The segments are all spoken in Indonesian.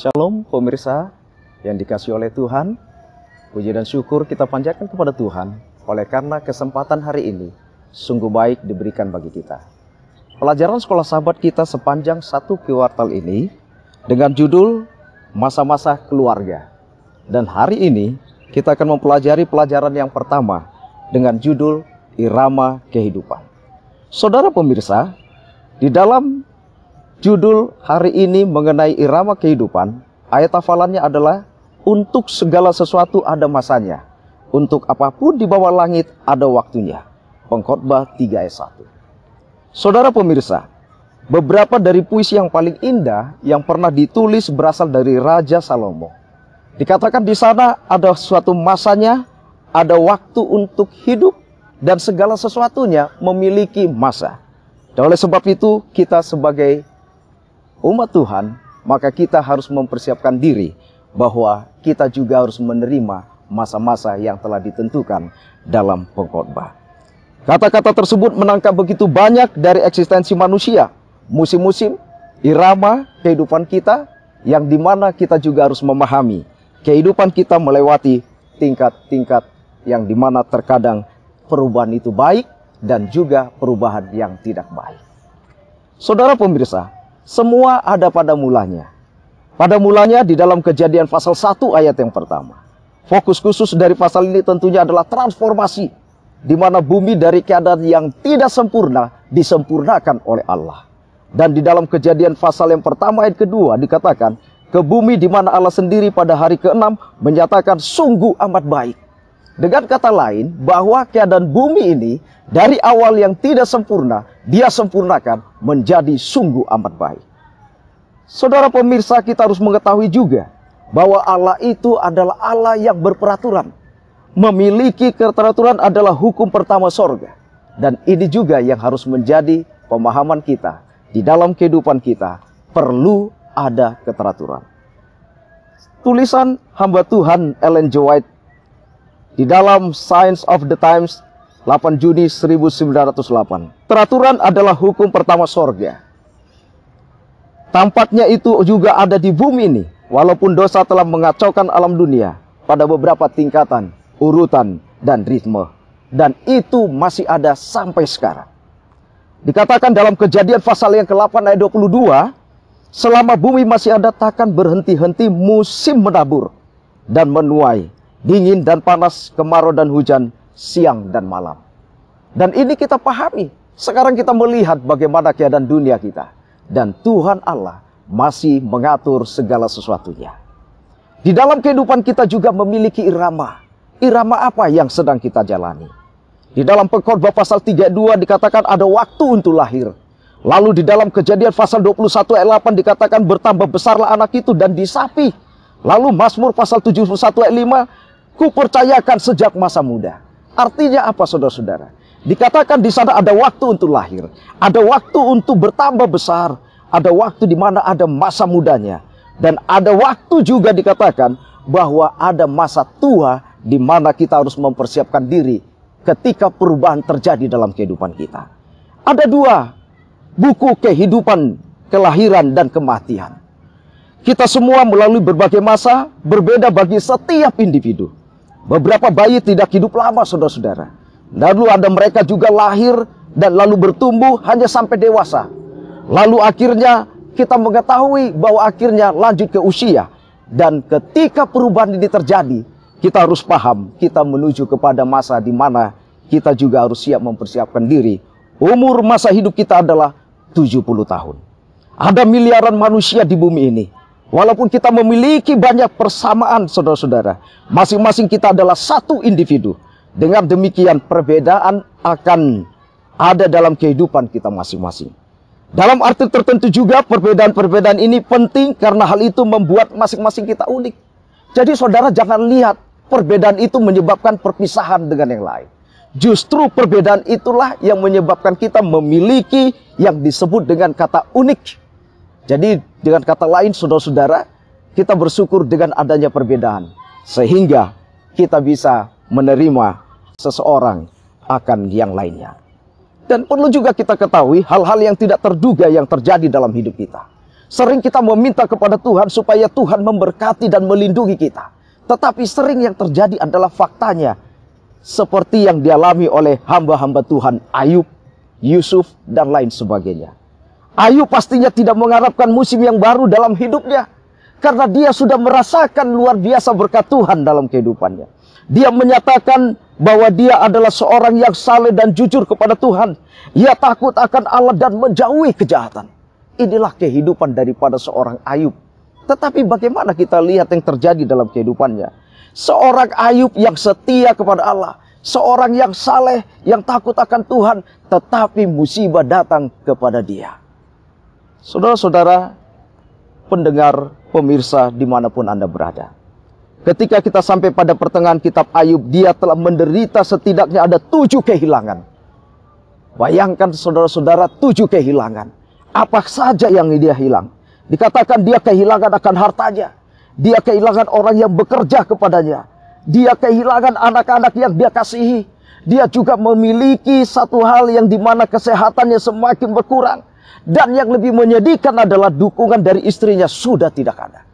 Shalom pemirsa yang dikasih oleh Tuhan. Puji dan syukur kita panjatkan kepada Tuhan oleh karena kesempatan hari ini sungguh baik diberikan bagi kita. Pelajaran sekolah sahabat kita sepanjang satu kuartal ini dengan judul Masa-masa Keluarga. Dan hari ini kita akan mempelajari pelajaran yang pertama dengan judul Irama Kehidupan. Saudara pemirsa, di dalam Judul hari ini mengenai irama kehidupan. Ayat hafalannya adalah untuk segala sesuatu ada masanya. Untuk apapun di bawah langit ada waktunya. Pengkhotbah 3 ayat 1. Saudara pemirsa, beberapa dari puisi yang paling indah yang pernah ditulis berasal dari Raja Salomo. Dikatakan di sana ada suatu masanya, ada waktu untuk hidup dan segala sesuatunya memiliki masa. Dan oleh sebab itu kita sebagai umat Tuhan, maka kita harus mempersiapkan diri bahwa kita juga harus menerima masa-masa yang telah ditentukan dalam pengkhotbah. Kata-kata tersebut menangkap begitu banyak dari eksistensi manusia, musim-musim, irama kehidupan kita yang dimana kita juga harus memahami kehidupan kita melewati tingkat-tingkat yang dimana terkadang perubahan itu baik dan juga perubahan yang tidak baik. Saudara pemirsa, semua ada pada mulanya. Pada mulanya di dalam kejadian pasal 1 ayat yang pertama. Fokus khusus dari pasal ini tentunya adalah transformasi. Di mana bumi dari keadaan yang tidak sempurna disempurnakan oleh Allah. Dan di dalam kejadian pasal yang pertama ayat kedua dikatakan ke bumi di mana Allah sendiri pada hari keenam menyatakan sungguh amat baik. Dengan kata lain, bahwa keadaan bumi ini dari awal yang tidak sempurna, dia sempurnakan menjadi sungguh amat baik. Saudara pemirsa, kita harus mengetahui juga bahwa Allah itu adalah Allah yang berperaturan. Memiliki keteraturan adalah hukum pertama sorga. Dan ini juga yang harus menjadi pemahaman kita. Di dalam kehidupan kita perlu ada keteraturan. Tulisan hamba Tuhan Ellen G. White di dalam Science of the Times 8 Juni 1908. Peraturan adalah hukum pertama sorga. Tampaknya itu juga ada di bumi ini, walaupun dosa telah mengacaukan alam dunia pada beberapa tingkatan, urutan, dan ritme. Dan itu masih ada sampai sekarang. Dikatakan dalam kejadian pasal yang ke-8 ayat 22, selama bumi masih ada takkan berhenti-henti musim menabur dan menuai dingin dan panas, kemarau dan hujan, siang dan malam. Dan ini kita pahami. Sekarang kita melihat bagaimana keadaan dunia kita. Dan Tuhan Allah masih mengatur segala sesuatunya. Di dalam kehidupan kita juga memiliki irama. Irama apa yang sedang kita jalani? Di dalam pengkhotbah pasal 32 dikatakan ada waktu untuk lahir. Lalu di dalam kejadian pasal 21 ayat 8 dikatakan bertambah besarlah anak itu dan disapi. Lalu Mazmur pasal 71 ayat 5 kupercayakan sejak masa muda. Artinya apa saudara-saudara? Dikatakan di sana ada waktu untuk lahir, ada waktu untuk bertambah besar, ada waktu di mana ada masa mudanya. Dan ada waktu juga dikatakan bahwa ada masa tua di mana kita harus mempersiapkan diri ketika perubahan terjadi dalam kehidupan kita. Ada dua buku kehidupan, kelahiran dan kematian. Kita semua melalui berbagai masa berbeda bagi setiap individu. Beberapa bayi tidak hidup lama, saudara-saudara. Lalu ada mereka juga lahir dan lalu bertumbuh hanya sampai dewasa. Lalu akhirnya kita mengetahui bahwa akhirnya lanjut ke usia. Dan ketika perubahan ini terjadi, kita harus paham kita menuju kepada masa di mana kita juga harus siap mempersiapkan diri. Umur masa hidup kita adalah 70 tahun. Ada miliaran manusia di bumi ini. Walaupun kita memiliki banyak persamaan saudara-saudara, masing-masing kita adalah satu individu. Dengan demikian perbedaan akan ada dalam kehidupan kita masing-masing. Dalam arti tertentu juga perbedaan-perbedaan ini penting karena hal itu membuat masing-masing kita unik. Jadi saudara jangan lihat perbedaan itu menyebabkan perpisahan dengan yang lain. Justru perbedaan itulah yang menyebabkan kita memiliki yang disebut dengan kata unik jadi dengan kata lain saudara-saudara, kita bersyukur dengan adanya perbedaan sehingga kita bisa menerima seseorang akan yang lainnya. Dan perlu juga kita ketahui hal-hal yang tidak terduga yang terjadi dalam hidup kita. Sering kita meminta kepada Tuhan supaya Tuhan memberkati dan melindungi kita. Tetapi sering yang terjadi adalah faktanya seperti yang dialami oleh hamba-hamba Tuhan Ayub, Yusuf, dan lain sebagainya. Ayub pastinya tidak mengharapkan musim yang baru dalam hidupnya. Karena dia sudah merasakan luar biasa berkat Tuhan dalam kehidupannya. Dia menyatakan bahwa dia adalah seorang yang saleh dan jujur kepada Tuhan. Ia takut akan Allah dan menjauhi kejahatan. Inilah kehidupan daripada seorang Ayub. Tetapi bagaimana kita lihat yang terjadi dalam kehidupannya? Seorang Ayub yang setia kepada Allah, seorang yang saleh, yang takut akan Tuhan, tetapi musibah datang kepada dia. Saudara-saudara, pendengar, pemirsa dimanapun Anda berada. Ketika kita sampai pada pertengahan kitab Ayub, dia telah menderita setidaknya ada tujuh kehilangan. Bayangkan saudara-saudara tujuh kehilangan. Apa saja yang dia hilang. Dikatakan dia kehilangan akan hartanya. Dia kehilangan orang yang bekerja kepadanya. Dia kehilangan anak-anak yang dia kasihi. Dia juga memiliki satu hal yang dimana kesehatannya semakin berkurang dan yang lebih menyedihkan adalah dukungan dari istrinya sudah tidak ada.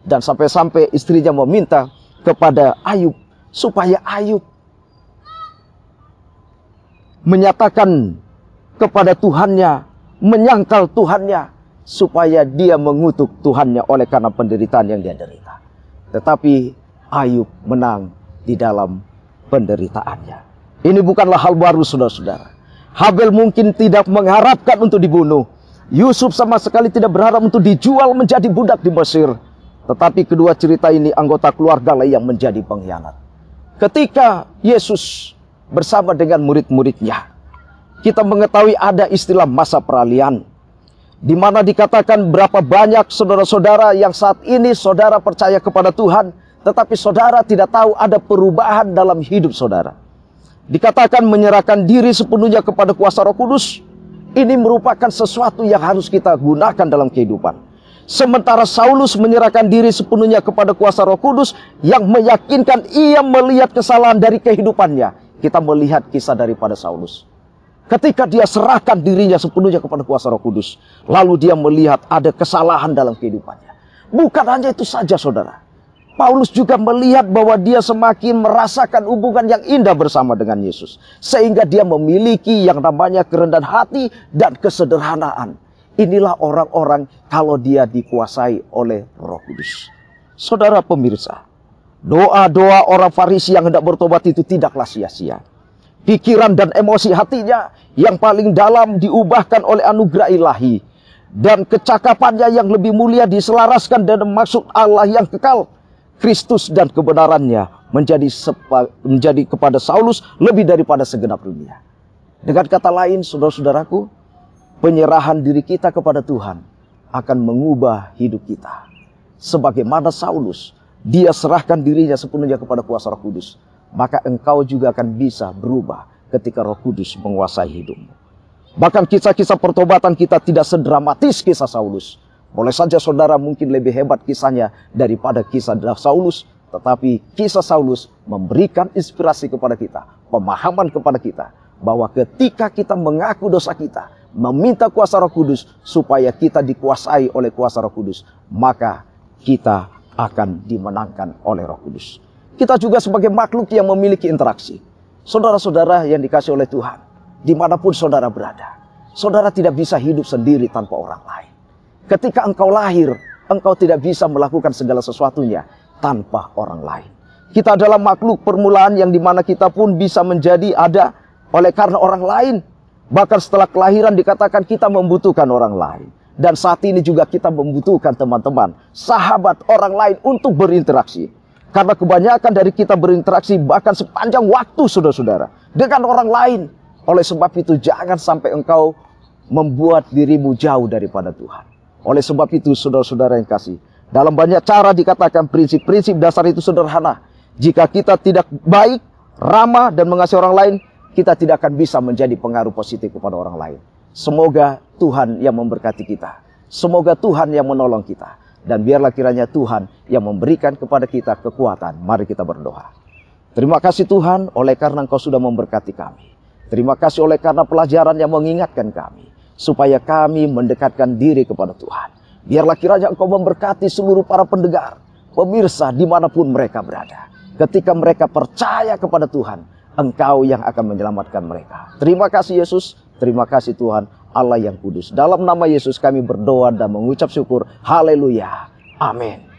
Dan sampai-sampai istrinya meminta kepada Ayub supaya Ayub menyatakan kepada Tuhannya, menyangkal Tuhannya supaya dia mengutuk Tuhannya oleh karena penderitaan yang dia derita. Tetapi Ayub menang di dalam penderitaannya. Ini bukanlah hal baru saudara-saudara. Habel mungkin tidak mengharapkan untuk dibunuh. Yusuf sama sekali tidak berharap untuk dijual menjadi budak di Mesir. Tetapi kedua cerita ini anggota keluarga lah yang menjadi pengkhianat. Ketika Yesus bersama dengan murid-muridnya, kita mengetahui ada istilah masa peralihan. Di mana dikatakan berapa banyak saudara-saudara yang saat ini saudara percaya kepada Tuhan, tetapi saudara tidak tahu ada perubahan dalam hidup saudara dikatakan menyerahkan diri sepenuhnya kepada kuasa Roh Kudus, ini merupakan sesuatu yang harus kita gunakan dalam kehidupan. Sementara Saulus menyerahkan diri sepenuhnya kepada kuasa Roh Kudus yang meyakinkan ia melihat kesalahan dari kehidupannya. Kita melihat kisah daripada Saulus. Ketika dia serahkan dirinya sepenuhnya kepada kuasa Roh Kudus, lalu dia melihat ada kesalahan dalam kehidupannya. Bukan hanya itu saja, saudara. Paulus juga melihat bahwa dia semakin merasakan hubungan yang indah bersama dengan Yesus. Sehingga dia memiliki yang namanya kerendahan hati dan kesederhanaan. Inilah orang-orang kalau dia dikuasai oleh roh kudus. Saudara pemirsa, doa-doa orang farisi yang hendak bertobat itu tidaklah sia-sia. Pikiran dan emosi hatinya yang paling dalam diubahkan oleh anugerah ilahi. Dan kecakapannya yang lebih mulia diselaraskan dengan maksud Allah yang kekal Kristus dan kebenarannya menjadi sepa, menjadi kepada Saulus lebih daripada segenap dunia. Dengan kata lain, saudara-saudaraku, penyerahan diri kita kepada Tuhan akan mengubah hidup kita. Sebagaimana Saulus, dia serahkan dirinya sepenuhnya kepada kuasa Roh Kudus, maka engkau juga akan bisa berubah ketika Roh Kudus menguasai hidupmu. Bahkan kisah-kisah pertobatan kita tidak sedramatis kisah Saulus, boleh saja saudara mungkin lebih hebat kisahnya daripada kisah Saulus, tetapi kisah Saulus memberikan inspirasi kepada kita, pemahaman kepada kita bahwa ketika kita mengaku dosa kita, meminta kuasa Roh Kudus supaya kita dikuasai oleh kuasa Roh Kudus, maka kita akan dimenangkan oleh Roh Kudus. Kita juga sebagai makhluk yang memiliki interaksi. Saudara-saudara yang dikasih oleh Tuhan, dimanapun saudara berada, saudara tidak bisa hidup sendiri tanpa orang lain. Ketika engkau lahir, engkau tidak bisa melakukan segala sesuatunya tanpa orang lain. Kita adalah makhluk permulaan yang dimana kita pun bisa menjadi ada oleh karena orang lain. Bahkan setelah kelahiran dikatakan kita membutuhkan orang lain. Dan saat ini juga kita membutuhkan teman-teman, sahabat orang lain untuk berinteraksi. Karena kebanyakan dari kita berinteraksi bahkan sepanjang waktu saudara-saudara. Dengan orang lain. Oleh sebab itu jangan sampai engkau membuat dirimu jauh daripada Tuhan. Oleh sebab itu, saudara-saudara yang kasih, dalam banyak cara dikatakan prinsip-prinsip dasar itu sederhana. Jika kita tidak baik, ramah, dan mengasihi orang lain, kita tidak akan bisa menjadi pengaruh positif kepada orang lain. Semoga Tuhan yang memberkati kita. Semoga Tuhan yang menolong kita. Dan biarlah kiranya Tuhan yang memberikan kepada kita kekuatan. Mari kita berdoa. Terima kasih Tuhan oleh karena Engkau sudah memberkati kami. Terima kasih oleh karena pelajaran yang mengingatkan kami supaya kami mendekatkan diri kepada Tuhan. Biarlah kiranya engkau memberkati seluruh para pendengar, pemirsa dimanapun mereka berada. Ketika mereka percaya kepada Tuhan, engkau yang akan menyelamatkan mereka. Terima kasih Yesus, terima kasih Tuhan Allah yang kudus. Dalam nama Yesus kami berdoa dan mengucap syukur. Haleluya. Amin.